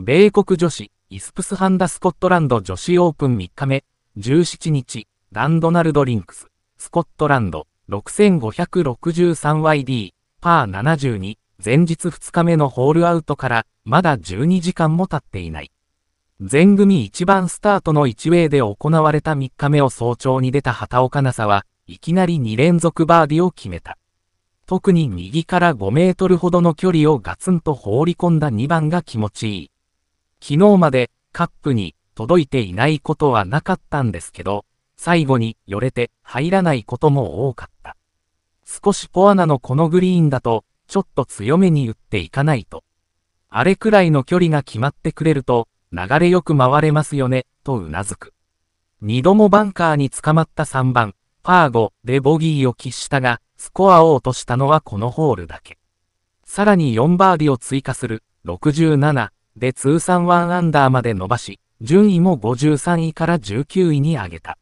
米国女子、イスプスハンダスコットランド女子オープン3日目、17日、ランドナルドリンクス、スコットランド、6563YD、パー72、前日2日目のホールアウトから、まだ12時間も経っていない。全組1番スタートの1ウェイで行われた3日目を早朝に出た畑岡奈紗は、いきなり2連続バーディを決めた。特に右から5メートルほどの距離をガツンと放り込んだ2番が気持ちいい。昨日までカップに届いていないことはなかったんですけど、最後によれて入らないことも多かった。少しポアナのこのグリーンだと、ちょっと強めに打っていかないと。あれくらいの距離が決まってくれると、流れよく回れますよね、とうなずく。二度もバンカーに捕まった3番、パー5でボギーを喫したが、スコアを落としたのはこのホールだけ。さらに4バーディを追加する、67、で通算1アンダーまで伸ばし、順位も53位から19位に上げた。